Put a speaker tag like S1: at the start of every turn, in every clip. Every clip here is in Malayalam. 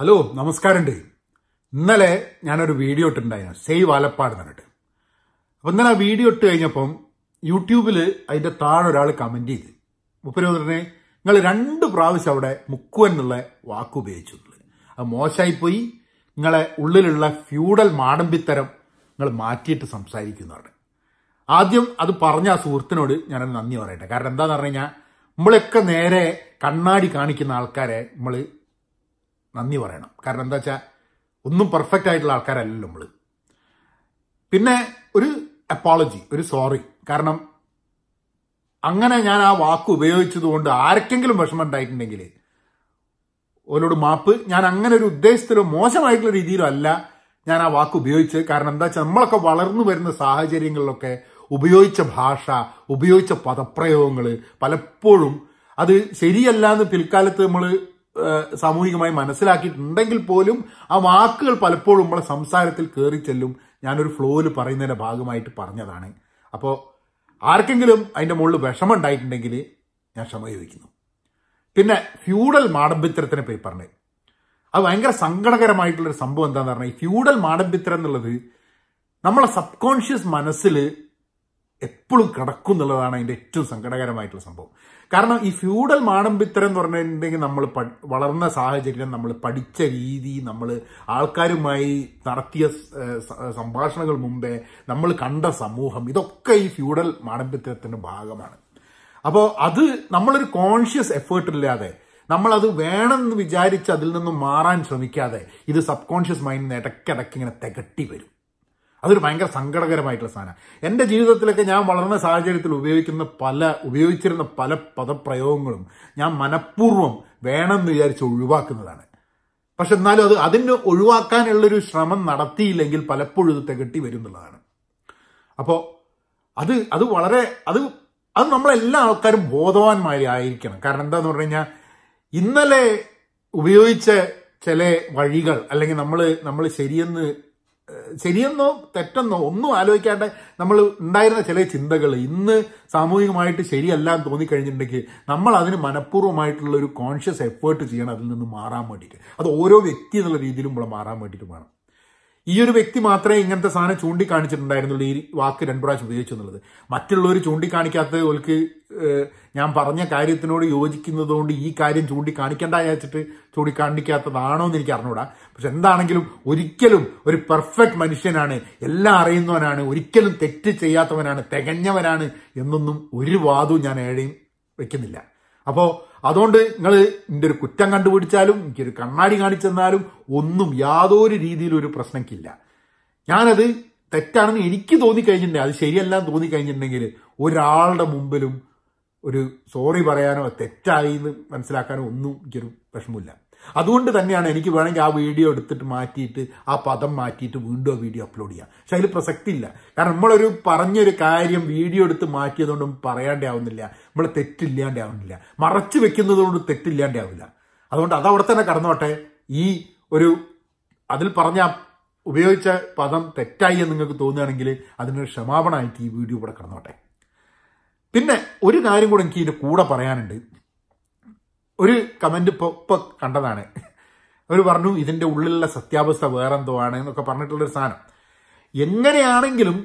S1: ഹലോ നമസ്കാരമുണ്ട് ഇന്നലെ ഞാനൊരു വീഡിയോ ഇട്ടുണ്ടായിരുന്നു സേവ് ആലപ്പാട് എന്നിട്ട് അപ്പം ഇന്നലെ ആ വീഡിയോ ഇട്ട് കഴിഞ്ഞപ്പം യൂട്യൂബിൽ അതിൻ്റെ താഴെ ഒരാൾ കമൻറ്റ് ചെയ്ത് മുപ്പര് നിങ്ങൾ രണ്ട് പ്രാവശ്യം അവിടെ മുക്കുവൻ എന്നുള്ള വാക്ക് ഉപയോഗിച്ചു അത് മോശമായിപ്പോയി നിങ്ങളെ ഉള്ളിലുള്ള ഫ്യൂഡൽ മാടമ്പിത്തരം നിങ്ങൾ മാറ്റിയിട്ട് സംസാരിക്കുന്നവരുടെ ആദ്യം അത് പറഞ്ഞ ആ സുഹൃത്തിനോട് ഞാനത് നന്ദി പറയട്ടെ കാരണം എന്താണെന്ന് പറഞ്ഞു കഴിഞ്ഞാൽ നമ്മളൊക്കെ നേരെ കണ്ണാടി കാണിക്കുന്ന ആൾക്കാരെ നമ്മൾ നന്ദി പറയണം കാരണം എന്താ വെച്ചാൽ ഒന്നും പെർഫെക്റ്റ് ആയിട്ടുള്ള ആൾക്കാരല്ലല്ലോ നമ്മൾ പിന്നെ ഒരു അപ്പോളജി ഒരു സോറി കാരണം അങ്ങനെ ഞാൻ ആ വാക്ക് ഉപയോഗിച്ചതുകൊണ്ട് ആർക്കെങ്കിലും വിഷമം ഉണ്ടായിട്ടുണ്ടെങ്കിൽ ഓരോട് മാപ്പ് ഞാൻ അങ്ങനെ ഒരു ഉദ്ദേശത്തിലോ മോശമായിട്ടുള്ള രീതിയിലോ അല്ല ഞാൻ ആ വാക്ക് ഉപയോഗിച്ചത് കാരണം എന്താ വെച്ചാൽ നമ്മളൊക്കെ വളർന്നു വരുന്ന സാഹചര്യങ്ങളിലൊക്കെ ഉപയോഗിച്ച ഭാഷ ഉപയോഗിച്ച പദപ്രയോഗങ്ങൾ പലപ്പോഴും അത് ശരിയല്ല എന്ന് പിൽക്കാലത്ത് നമ്മൾ സാമൂഹികമായി മനസ്സിലാക്കിയിട്ടുണ്ടെങ്കിൽ പോലും ആ വാക്കുകൾ പലപ്പോഴും നമ്മളെ സംസാരത്തിൽ കയറി ചെല്ലും ഞാനൊരു ഫ്ലോയിൽ പറയുന്നതിൻ്റെ ഭാഗമായിട്ട് പറഞ്ഞതാണ് അപ്പോൾ ആർക്കെങ്കിലും അതിൻ്റെ മുകളിൽ വിഷമം ഉണ്ടായിട്ടുണ്ടെങ്കിൽ ഞാൻ ക്ഷമ ചോദിക്കുന്നു പിന്നെ ഫ്യൂഡൽ മാടമ്പിത്രത്തിനെ പോയി പറഞ്ഞത് അത് ഭയങ്കര സങ്കടകരമായിട്ടുള്ളൊരു സംഭവം എന്താണെന്ന് പറഞ്ഞാൽ ഈ ഫ്യൂഡൽ മാടമ്പിത്രം എന്നുള്ളത് നമ്മളെ സബ് കോൺഷ്യസ് മനസ്സിൽ എപ്പോഴും കിടക്കും എന്നുള്ളതാണ് അതിൻ്റെ ഏറ്റവും സങ്കടകരമായിട്ടുള്ള സംഭവം കാരണം ഈ ഫ്യൂഡൽ മാടമ്പിത്തരം എന്ന് പറഞ്ഞിട്ടുണ്ടെങ്കിൽ നമ്മൾ വളർന്ന സാഹചര്യം നമ്മൾ പഠിച്ച രീതി നമ്മൾ ആൾക്കാരുമായി നടത്തിയ സംഭാഷണങ്ങൾ മുമ്പേ നമ്മൾ കണ്ട സമൂഹം ഇതൊക്കെ ഈ ഫ്യൂഡൽ മാടമ്പിത്തരത്തിൻ്റെ ഭാഗമാണ് അപ്പോൾ അത് നമ്മളൊരു കോൺഷ്യസ് എഫേർട്ട് ഇല്ലാതെ നമ്മളത് വേണമെന്ന് വിചാരിച്ച് അതിൽ നിന്നും മാറാൻ ശ്രമിക്കാതെ ഇത് സബ് കോൺഷ്യസ് മൈൻഡിന് ഇടയ്ക്കിടയ്ക്ക് ഇങ്ങനെ തികട്ടി വരും അതൊരു ഭയങ്കര സങ്കടകരമായിട്ടുള്ള സാധനമാണ് എൻ്റെ ജീവിതത്തിലൊക്കെ ഞാൻ വളർന്ന സാഹചര്യത്തിൽ ഉപയോഗിക്കുന്ന പല ഉപയോഗിച്ചിരുന്ന പല പദപ്രയോഗങ്ങളും ഞാൻ മനഃപൂർവ്വം വേണമെന്ന് വിചാരിച്ച് ഒഴിവാക്കുന്നതാണ് പക്ഷെ എന്നാലും അത് അതിന് ഒഴിവാക്കാനുള്ളൊരു ശ്രമം നടത്തിയില്ലെങ്കിൽ പലപ്പോഴും ഇത് തികട്ടി വരും അപ്പോൾ അത് അത് വളരെ അത് അത് നമ്മളെല്ലാ ആൾക്കാരും ബോധവാന്മാരെ ആയിരിക്കണം കാരണം എന്താന്ന് പറഞ്ഞു കഴിഞ്ഞാൽ ഇന്നലെ ഉപയോഗിച്ച ചില വഴികൾ അല്ലെങ്കിൽ നമ്മൾ നമ്മൾ ശരിയെന്ന് ശരിയെന്നോ തെറ്റെന്നോ ഒന്നും ആലോചിക്കാണ്ട് നമ്മൾ ഉണ്ടായിരുന്ന ചില ചിന്തകൾ ഇന്ന് സാമൂഹികമായിട്ട് ശരിയല്ല എന്ന് തോന്നിക്കഴിഞ്ഞിട്ടുണ്ടെങ്കിൽ നമ്മൾ അതിന് മനഃപൂർവ്വമായിട്ടുള്ള ഒരു കോൺഷ്യസ് എഫേർട്ട് ചെയ്യണം അതിൽ നിന്ന് മാറാൻ വേണ്ടിയിട്ട് അത് ഓരോ വ്യക്തി എന്നുള്ള രീതിയിലും നമ്മൾ മാറാൻ വേണ്ടിയിട്ട് വേണം ഈ ഒരു വ്യക്തി മാത്രമേ ഇങ്ങനത്തെ സാധനം ചൂണ്ടിക്കാണിച്ചിട്ടുണ്ടായിരുന്നുള്ളൂ ഈ വാക്ക് രണ്ട് പ്രാവശ്യം ഉപയോഗിച്ചു എന്നുള്ളത് മറ്റുള്ളവർ ചൂണ്ടിക്കാണിക്കാത്ത ഓൽക്ക് ഞാൻ പറഞ്ഞ കാര്യത്തിനോട് യോജിക്കുന്നതുകൊണ്ട് ഈ കാര്യം ചൂണ്ടിക്കാണിക്കേണ്ട വെച്ചിട്ട് ചൂണ്ടിക്കാണിക്കാത്തതാണോ എന്ന് എനിക്ക് അറിഞ്ഞൂടാ പക്ഷെ എന്താണെങ്കിലും ഒരിക്കലും ഒരു പെർഫെക്റ്റ് മനുഷ്യനാണ് എല്ലാം അറിയുന്നവനാണ് ഒരിക്കലും തെറ്റ് ചെയ്യാത്തവനാണ് തികഞ്ഞവനാണ് എന്നൊന്നും ഒരു വാദവും ഞാൻ ഏഴയും വെക്കുന്നില്ല അപ്പോൾ അതുകൊണ്ട് നിങ്ങൾ എൻ്റെ ഒരു കുറ്റം കണ്ടുപിടിച്ചാലും എനിക്കൊരു കണ്ണാടി തന്നാലും ഒന്നും യാതൊരു രീതിയിലും ഒരു പ്രശ്നക്കില്ല ഞാനത് തെറ്റാണെന്ന് എനിക്ക് തോന്നിക്കഴിഞ്ഞിട്ടുണ്ടെങ്കിൽ അത് ശരിയല്ല തോന്നിക്കഴിഞ്ഞിട്ടുണ്ടെങ്കിൽ ഒരാളുടെ മുമ്പിലും ഒരു സോറി പറയാനോ തെറ്റായി എന്ന് മനസ്സിലാക്കാനോ ഒന്നും എനിക്കൊരു വിഷമമില്ല അതുകൊണ്ട് തന്നെയാണ് എനിക്ക് വേണമെങ്കിൽ ആ വീഡിയോ എടുത്തിട്ട് മാറ്റിയിട്ട് ആ പദം മാറ്റിയിട്ട് വീണ്ടും ആ വീഡിയോ അപ്ലോഡ് ചെയ്യാം പക്ഷെ അതിൽ പ്രസക്തി ഇല്ല കാരണം നമ്മളൊരു പറഞ്ഞൊരു കാര്യം വീഡിയോ എടുത്ത് മാറ്റിയതുകൊണ്ടും പറയാണ്ടേ ആവുന്നില്ല നമ്മളെ തെറ്റില്ലാണ്ടേ ആവുന്നില്ല മറച്ചു വെക്കുന്നതുകൊണ്ട് തെറ്റില്ലാണ്ടേ ആവില്ല അതുകൊണ്ട് അതവിടെ തന്നെ കടന്നോട്ടെ ഈ ഒരു അതിൽ പറഞ്ഞ ഉപയോഗിച്ച പദം തെറ്റായി എന്ന് നിങ്ങൾക്ക് തോന്നുകയാണെങ്കിൽ അതിനൊരു ക്ഷമാപണമായിട്ട് ഈ വീഡിയോ കൂടെ കടന്നോട്ടെ പിന്നെ ഒരു കാര്യം കൂടെ എനിക്ക് ഇതിൻ്റെ കൂടെ പറയാനുണ്ട് ഒരു കമൻറ്റ് ഇപ്പോൾ ഇപ്പോൾ കണ്ടതാണ് അവർ പറഞ്ഞു ഇതിൻ്റെ ഉള്ളിലുള്ള സത്യാവസ്ഥ എന്തോ ആണ് എന്നൊക്കെ പറഞ്ഞിട്ടുള്ളൊരു സാധനം എങ്ങനെയാണെങ്കിലും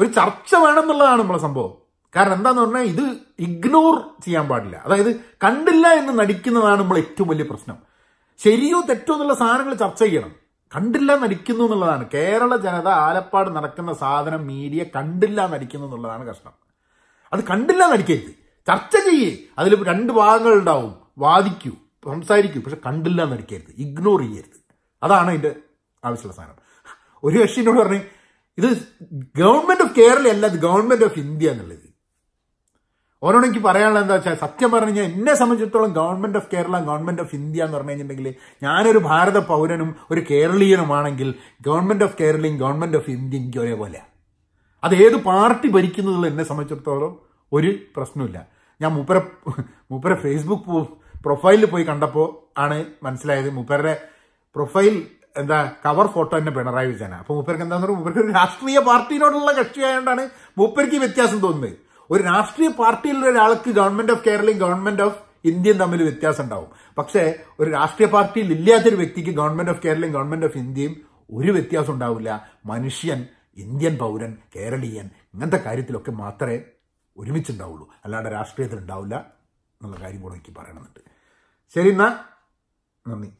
S1: ഒരു ചർച്ച വേണമെന്നുള്ളതാണ് നമ്മളെ സംഭവം കാരണം എന്താന്ന് പറഞ്ഞാൽ ഇത് ഇഗ്നോർ ചെയ്യാൻ പാടില്ല അതായത് കണ്ടില്ല എന്ന് നടിക്കുന്നതാണ് നമ്മൾ ഏറ്റവും വലിയ പ്രശ്നം ശരിയോ തെറ്റോ എന്നുള്ള സാധനങ്ങൾ ചർച്ച ചെയ്യണം കണ്ടില്ല നടിക്കുന്നു എന്നുള്ളതാണ് കേരള ജനത ആലപ്പാട് നടക്കുന്ന സാധനം മീഡിയ കണ്ടില്ല നടിക്കുന്നു എന്നുള്ളതാണ് കഷ്ടം അത് കണ്ടില്ല നടിക്കരുത് ചർച്ച ചെയ്യേ അതിൽ രണ്ട് ഭാഗങ്ങൾ ഉണ്ടാവും വാദിക്കൂ സംസാരിക്കൂ പക്ഷെ കണ്ടില്ല എന്ന് അടിക്കരുത് ഇഗ്നോർ ചെയ്യരുത് അതാണ് അതിൻ്റെ ആവശ്യമുള്ള സാധനം ഒരു കക്ഷി എന്നോട് പറഞ്ഞു ഇത് ഗവൺമെന്റ് ഓഫ് കേരള അല്ല ഇത് ഗവൺമെന്റ് ഓഫ് ഇന്ത്യ എന്നുള്ളത് ഓരോട് എനിക്ക് പറയാനുള്ളത് എന്താ വെച്ചാൽ സത്യം പറഞ്ഞു കഴിഞ്ഞാൽ എന്നെ സംബന്ധിച്ചിടത്തോളം government of Kerala government of India എന്ന് പറഞ്ഞു കഴിഞ്ഞിട്ടുണ്ടെങ്കിൽ ഞാനൊരു ഭാരത പൗരനും ഒരു കേരളീയനുമാണെങ്കിൽ ഗവൺമെന്റ് ഓഫ് കേരളയും ഗവൺമെന്റ് ഓഫ് എനിക്ക് ഒരേപോലെയാണ് അത് ഏത് പാർട്ടി ഭരിക്കുന്നതുള്ള എന്നെ സംബന്ധിച്ചിടത്തോളം ഒരു പ്രശ്നമില്ല ഞാൻ മൂപ്പര മൂപ്പര ഫേസ്ബുക്ക് പ്രൊഫൈലിൽ പോയി കണ്ടപ്പോൾ ആണ് മനസ്സിലായത് മൂപ്പരുടെ പ്രൊഫൈൽ എന്താ കവർ ഫോട്ടോ തന്നെ പിണറായി വിജയന അപ്പോൾ മൂപ്പർക്ക് എന്താന്ന് പറയുക മൂപ്പർക്ക് ഒരു രാഷ്ട്രീയ പാർട്ടിയോടുള്ള ആയതുകൊണ്ടാണ് മൂപ്പർക്ക് വ്യത്യാസം തോന്നുന്നത് ഒരു രാഷ്ട്രീയ പാർട്ടിയിലുള്ള ഒരാൾക്ക് ഗവൺമെന്റ് ഓഫ് കേരളയും ഗവൺമെന്റ് ഓഫ് ഇന്ത്യയും തമ്മിൽ വ്യത്യാസം ഉണ്ടാവും പക്ഷേ ഒരു രാഷ്ട്രീയ പാർട്ടിയിൽ ഇല്ലാത്തൊരു വ്യക്തിക്ക് ഗവൺമെന്റ് ഓഫ് കേരളയും ഗവൺമെന്റ് ഓഫ് ഇന്ത്യയും ഒരു വ്യത്യാസം ഉണ്ടാവില്ല മനുഷ്യൻ ഇന്ത്യൻ പൗരൻ കേരളീയൻ ഇങ്ങനത്തെ കാര്യത്തിലൊക്കെ മാത്രമേ ഒരുമിച്ചുണ്ടാവുള്ളൂ അല്ലാണ്ട് രാഷ്ട്രീയത്തിൽ ഉണ്ടാവില്ല എന്നുള്ള കാര്യം കൂടെ എനിക്ക് പറയണമെന്നുണ്ട് Seulement, non mais